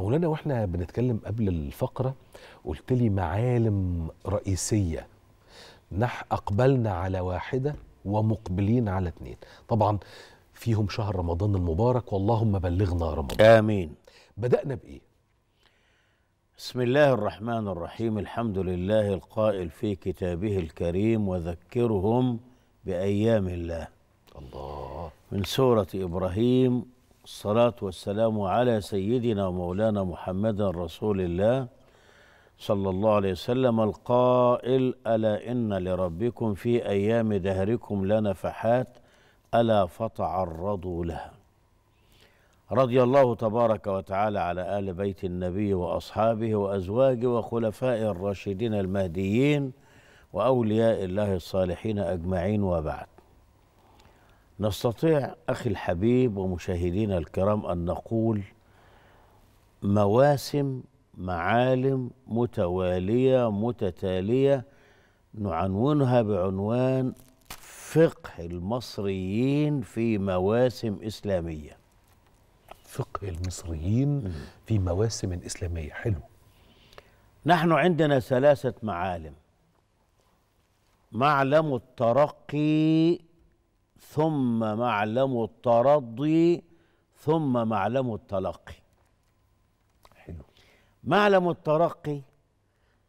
مولانا واحنا بنتكلم قبل الفقرة قلت لي معالم رئيسية نح أقبلنا على واحدة ومقبلين على اثنين طبعا فيهم شهر رمضان المبارك واللهم بلغنا رمضان آمين بدأنا بإيه؟ بسم الله الرحمن الرحيم الحمد لله القائل في كتابه الكريم وذكرهم بأيام الله الله من سورة إبراهيم الصلاة والسلام على سيدنا ومولانا محمد رسول الله صلى الله عليه وسلم القائل ألا إن لربكم في أيام دهركم لنفحات ألا فتعرضوا لها رضي الله تبارك وتعالى على آل بيت النبي وأصحابه وأزواجه وخلفاء الراشدين المهديين وأولياء الله الصالحين أجمعين وبعد نستطيع اخي الحبيب ومشاهدينا الكرام ان نقول مواسم معالم متواليه متتاليه نعنونها بعنوان فقه المصريين في مواسم اسلاميه فقه المصريين في مواسم اسلاميه حلو نحن عندنا ثلاثه معالم معلم الترقي ثم معلم الترضي ثم معلم التلقي حلو معلم الترقي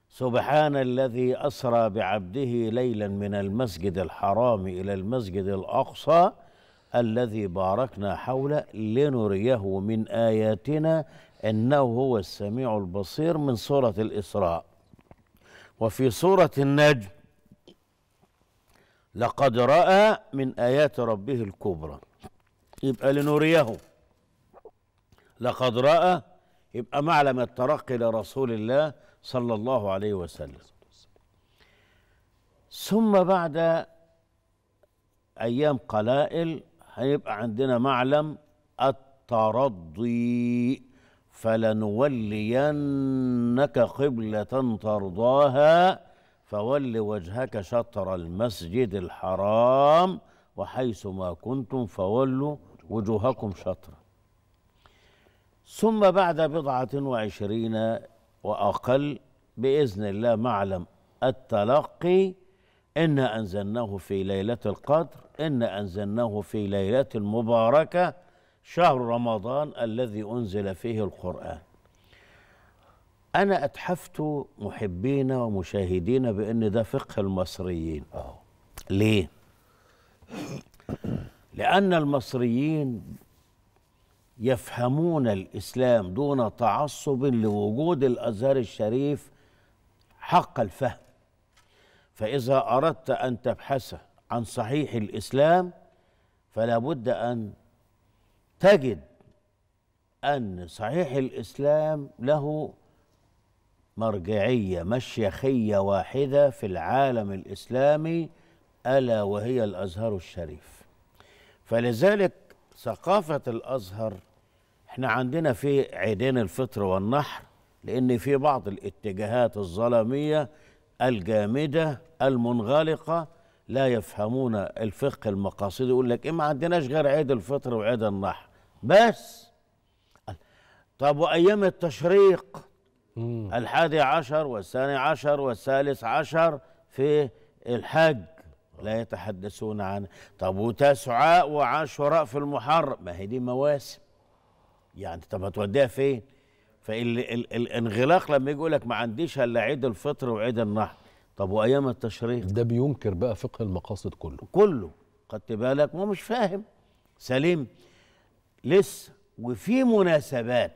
سبحان الذي اسرى بعبده ليلا من المسجد الحرام الى المسجد الاقصى الذي باركنا حوله لنريه من اياتنا انه هو السميع البصير من سوره الاسراء وفي سوره النجم لقد رأى من آيات ربه الكبرى يبقى لنريه لقد رأى يبقى معلم الترقي لرسول الله صلى الله عليه وسلم ثم بعد أيام قلائل هيبقى عندنا معلم الترضي فلنولينك قبلة ترضاها فول وجهك شطر المسجد الحرام وحيث ما كنتم فولوا وجوهكم شطرة ثم بعد بضعة وعشرين وأقل بإذن الله معلم التلقي إنا أنزلناه في ليلة القدر إنا أنزلناه في ليلة مباركة شهر رمضان الذي أنزل فيه القرآن أنا أتحفت محبينا ومشاهدينا بأن ده فقه المصريين أوه. ليه؟ لأن المصريين يفهمون الإسلام دون تعصب لوجود الأزهر الشريف حق الفهم فإذا أردت أن تبحث عن صحيح الإسلام فلا بد أن تجد أن صحيح الإسلام له مرجعيه مشيخيه واحده في العالم الاسلامي الا وهي الازهر الشريف فلذلك ثقافه الازهر احنا عندنا في عيدين الفطر والنحر لان في بعض الاتجاهات الظلميه الجامده المنغلقه لا يفهمون الفقه المقاصد يقول لك ايه ما عندناش غير عيد الفطر وعيد النحر بس طب وايام التشريق مم. الحادي عشر والثاني عشر والثالث عشر في الحج لا يتحدثون عن طب وتسعاء وعاشوراء في المحرم ما هي دي مواسم يعني طب هتوديها فين فالانغلاق لما يجي يقول لك ما عنديش الا عيد الفطر وعيد النحر طب وايام التشريق ده بينكر بقى فقه المقاصد كله كله خدت بالك ما مش فاهم سليم لسه وفي مناسبات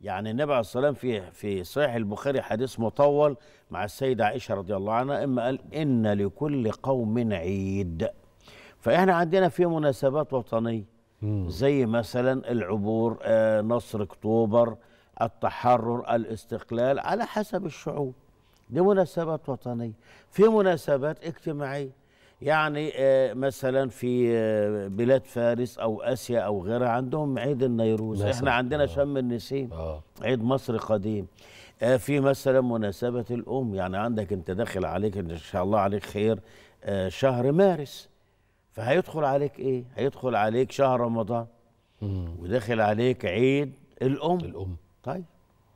يعني النبي عليه الصلاه والسلام في في صحيح البخاري حديث مطول مع السيده عائشه رضي الله عنها اما قال ان لكل قوم عيد فاحنا عندنا في مناسبات وطنيه زي مثلا العبور آه، نصر اكتوبر التحرر الاستقلال على حسب الشعوب دي مناسبات وطنيه في مناسبات اجتماعيه يعني آه، مثلا في آه، بلاد فارس او اسيا او غيرها عندهم عيد النيروز احنا عندنا آه. شم النسيم آه. عيد مصر قديم آه، في مثلا مناسبه الام يعني عندك انت داخل عليك ان شاء الله عليك خير شهر مارس فهيدخل عليك ايه هيدخل عليك شهر رمضان وداخل عليك عيد الام الام طيب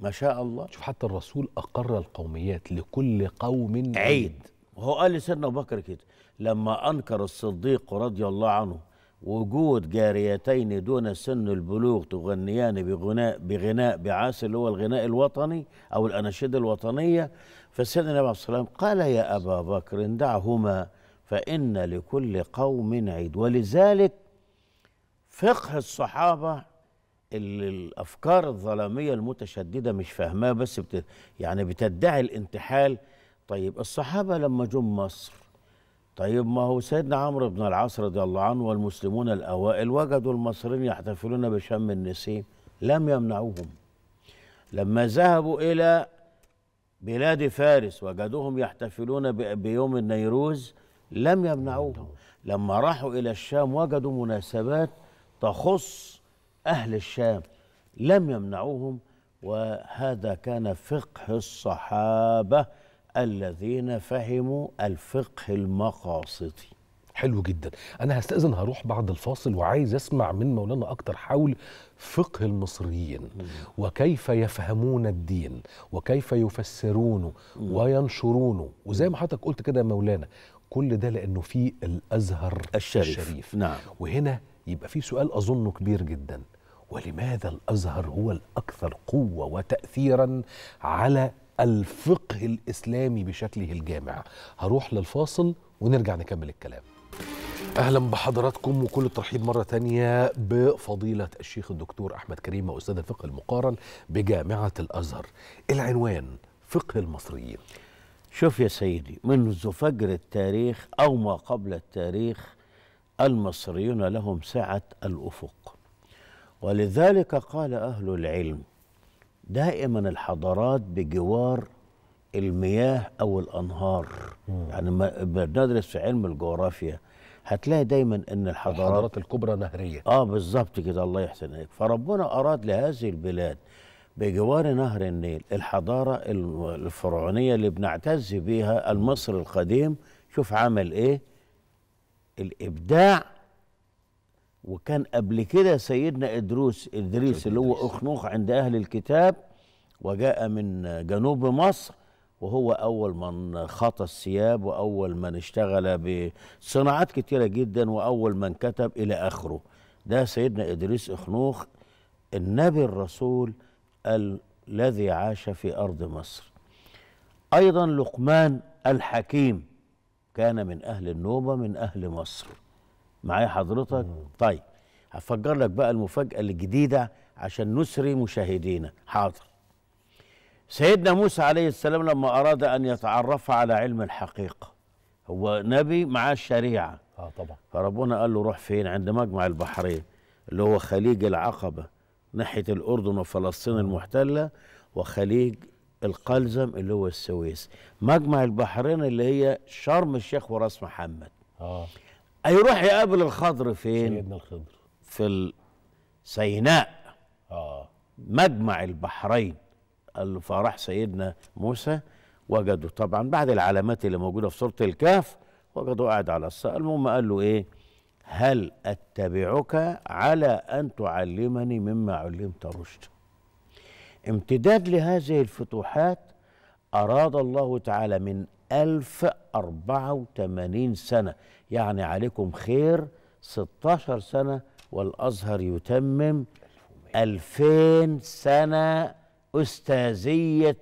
ما شاء الله شوف حتى الرسول اقر القوميات لكل قوم عيد وهو قال لسيدنا ابو بكر كده لما أنكر الصديق رضي الله عنه وجود جاريتين دون سن البلوغ تغنيان بغناء بغناء بعاس اللي هو الغناء الوطني او الاناشيد الوطنيه فسيدنا النبي عليه الصلاه والسلام قال يا ابا بكر دعهما فان لكل قوم عيد ولذلك فقه الصحابه اللي الافكار الظلاميه المتشدده مش فاهماها بس بت يعني بتدعي الانتحال طيب الصحابه لما جم مصر طيب ما هو سيدنا عمرو بن العاص رضي الله عنه والمسلمون الأوائل وجدوا المصريين يحتفلون بشم النسيم لم يمنعوهم لما ذهبوا إلى بلاد فارس وجدوهم يحتفلون بيوم النيروز لم يمنعوهم لما راحوا إلى الشام وجدوا مناسبات تخص أهل الشام لم يمنعوهم وهذا كان فقه الصحابة الذين فهموا الفقه المقاصدي حلو جدا انا هستاذن هروح بعد الفاصل وعايز اسمع من مولانا اكتر حول فقه المصريين وكيف يفهمون الدين وكيف يفسرونه وينشرونه وزي ما حضرتك قلت كده يا مولانا كل ده لانه في الازهر الشريف, الشريف. نعم. وهنا يبقى في سؤال اظنه كبير جدا ولماذا الازهر هو الاكثر قوه وتاثيرا على الفقه الاسلامي بشكله الجامع هروح للفاصل ونرجع نكمل الكلام اهلا بحضراتكم وكل الترحيب مره تانية بفضيله الشيخ الدكتور احمد كريم استاذ الفقه المقارن بجامعه الازهر العنوان فقه المصريين شوف يا سيدي منذ فجر التاريخ او ما قبل التاريخ المصريون لهم سعه الافق ولذلك قال اهل العلم دائما الحضارات بجوار المياه او الانهار مم. يعني ما بندرس في علم الجغرافيا هتلاقي دايما ان الحضارات الحضارات الكبرى نهريه اه بالظبط كده الله يحسن عليك فربنا اراد لهذه البلاد بجوار نهر النيل الحضاره الفرعونيه اللي بنعتز بيها المصري القديم شوف عمل ايه الابداع وكان قبل كده سيدنا إدروس إدريس اللي هو أخنوخ عند أهل الكتاب وجاء من جنوب مصر وهو أول من خط الثياب وأول من اشتغل بصناعات كتيرة جدا وأول من كتب إلى آخره ده سيدنا إدريس أخنوخ النبي الرسول الذي عاش في أرض مصر أيضا لقمان الحكيم كان من أهل النوبة من أهل مصر معايا حضرتك مم. طيب هفجر لك بقى المفاجاه الجديده عشان نسري مشاهدينا حاضر سيدنا موسى عليه السلام لما اراد ان يتعرف على علم الحقيقه هو نبي معاه الشريعه اه طبعا فربنا قال له روح فين عند مجمع البحرين اللي هو خليج العقبه ناحيه الاردن وفلسطين المحتله وخليج القلزم اللي هو السويس مجمع البحرين اللي هي شرم الشيخ وراس محمد اه هيروح يقابل الخضر فين سيدنا الخضر في سيناء اه مجمع البحرين قال فراح سيدنا موسى وجدوا طبعا بعد العلامات اللي موجوده في سوره الكهف وجدوا قاعد على الصخر المهم قال له ايه هل اتبعك على ان تعلمني مما علمت رشدا؟ امتداد لهذه الفتوحات اراد الله تعالى من 1084 سنة يعني عليكم خير 16 سنة والأزهر يتمم 2000 سنة أستاذية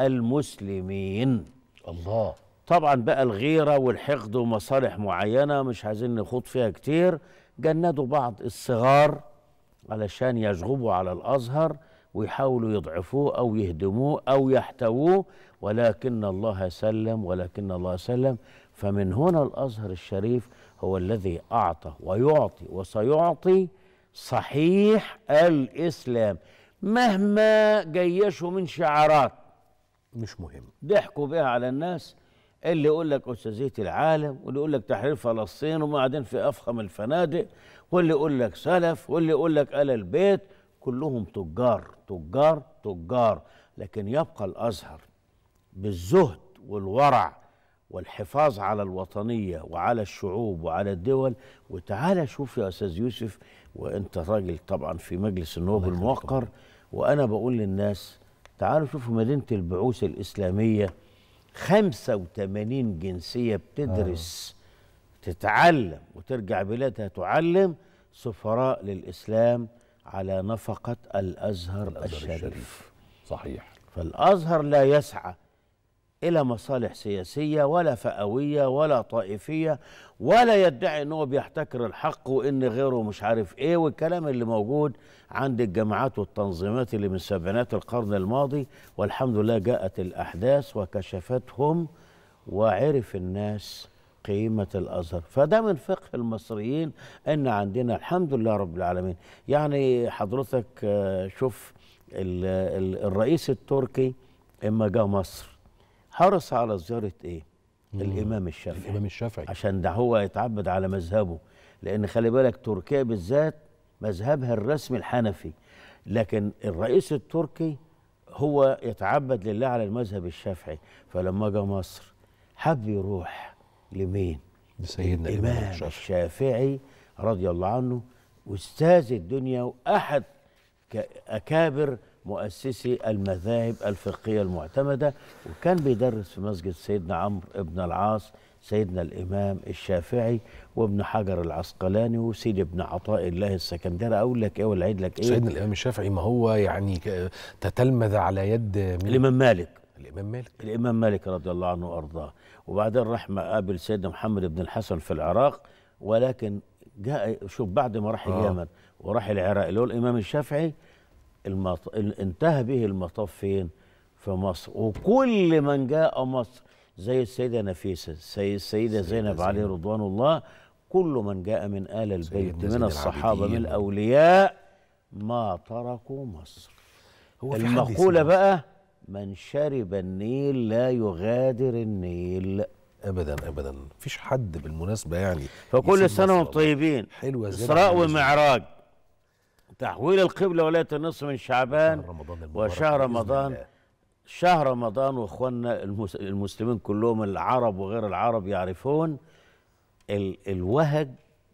المسلمين الله طبعا بقى الغيرة والحقد ومصالح معينة مش عايزين نخوض فيها كتير جندوا بعض الصغار علشان يشغبوا على الأزهر ويحاولوا يضعفوه أو يهدموه أو يحتووه ولكن الله سلم ولكن الله سلم فمن هنا الأزهر الشريف هو الذي أعطى ويعطي وسيعطي صحيح الإسلام مهما جيشوا من شعارات مش مهم ضحكوا بها على الناس اللي يقول لك أستاذية العالم واللي يقول لك تحرير فلسطين وبعدين في أفخم الفنادق واللي يقول لك سلف واللي يقول لك آل البيت كلهم تجار تجار تجار لكن يبقى الازهر بالزهد والورع والحفاظ على الوطنيه وعلى الشعوب وعلى الدول وتعالى شوف يا استاذ يوسف وانت راجل طبعا في مجلس النواب الموقر وانا بقول للناس تعالوا شوفوا مدينه البعوث الاسلاميه 85 جنسيه بتدرس آه. تتعلم وترجع بلادها تعلم سفراء للاسلام على نفقة الأزهر, الأزهر الشريف. الشريف صحيح فالأزهر لا يسعى إلى مصالح سياسية ولا فئوية ولا طائفية ولا يدعي أنه بيحتكر الحق وإن غيره مش عارف إيه والكلام اللي موجود عند الجماعات والتنظيمات اللي من سبعينات القرن الماضي والحمد لله جاءت الأحداث وكشفتهم وعرف الناس قيمة الأزهر فده من فقه المصريين أن عندنا الحمد لله رب العالمين يعني حضرتك آه، شوف الرئيس التركي اما جاء مصر حرص على زياره ايه الامام الشافعي الامام الشافعي عشان ده هو يتعبد على مذهبه لان خلي بالك تركيا بالذات مذهبها الرسمي الحنفي لكن الرئيس التركي هو يتعبد لله على المذهب الشافعي فلما جاء مصر حب يروح لمين؟ لسيدنا الإمام الشافعي رضي الله عنه أستاذ الدنيا وأحد أكابر مؤسسي المذاهب الفقهية المعتمدة وكان بيدرس في مسجد سيدنا عمرو بن العاص سيدنا الإمام الشافعي وابن حجر العسقلاني وسيد ابن عطاء الله السكندري أقول لك إيه ولا لك إيه سيدنا الإمام الشافعي ما هو يعني تتلمذ على يد الإمام مالك الإمام مالك الإمام مالك رضي الله عنه وأرضاه وبعدين راح قابل سيدنا محمد بن الحسن في العراق ولكن جاء شوف بعد ما راح آه. اليمن وراح العراق اللي هو الإمام الشافعي المط... انتهى به المطاف فين؟ في مصر وكل من جاء مصر زي السيدة نفيسة زي السيدة زينب عليه رضوان الله كل من جاء من آل البيت من الصحابة من الأولياء ما تركوا مصر هو المقولة بقى من شرب النيل لا يغادر النيل ابدا ابدا مفيش حد بالمناسبه يعني فكل سنه وانتم طيبين حلوه اسراء ومعراج تحويل القبله ولايه النصف من شعبان رمضان وشهر رمضان شهر رمضان واخواننا المسلمين كلهم العرب وغير العرب يعرفون ال الوهج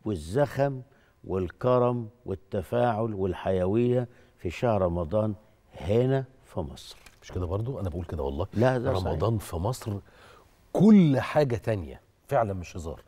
والزخم والكرم والتفاعل والحيويه في شهر رمضان هنا في مصر مش كده برضو انا بقول كده والله لا ده رمضان صحيح. في مصر كل حاجه تانية فعلا مش هزار